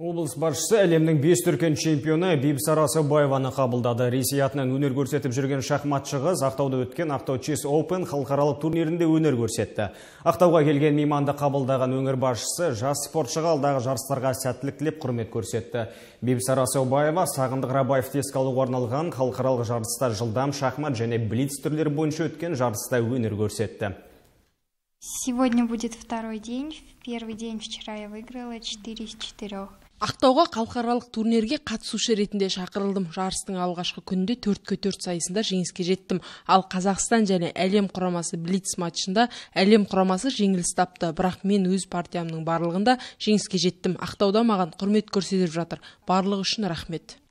Облыс басшысы әлемнің бес түркен чемпионы сарасы Байваны қабылдады. Ресей атынан өнер көрсетіп жүрген шахматшы қыз Ақтауда өткен Ақтау Чес Open халықаралық турнирінде өнер көрсетті. Ақтауға келген мейманды қабылдаған өңір басшысы жас спортшыға алдағы жарыстарға сәттілік тілеп құрмет көрсетті. Бейбіс Арасыбаева Сағындық Рабаев еске арналған халықаралық жарыста жылдам шахмат және блиц түрлері бойынша өткен жарыста өнер көрсетті. Сегодня будет второй день. первый день вчера я выиграла 4 из 4 ақтауға халықаралық турнирге қатысушы ретінде шақырылдым жарыстың алғашқы күнінде төртке төрт сайысында жеңіске жеттім ал қазақстан және әлем құрамасы блиц матчында әлем құрамасы жеңіліс тапты бірақ мен өз партиямның барлығында жеңіске жеттім ақтауда маған құрмет көрсетіп жатыр барлығы үшін рахмет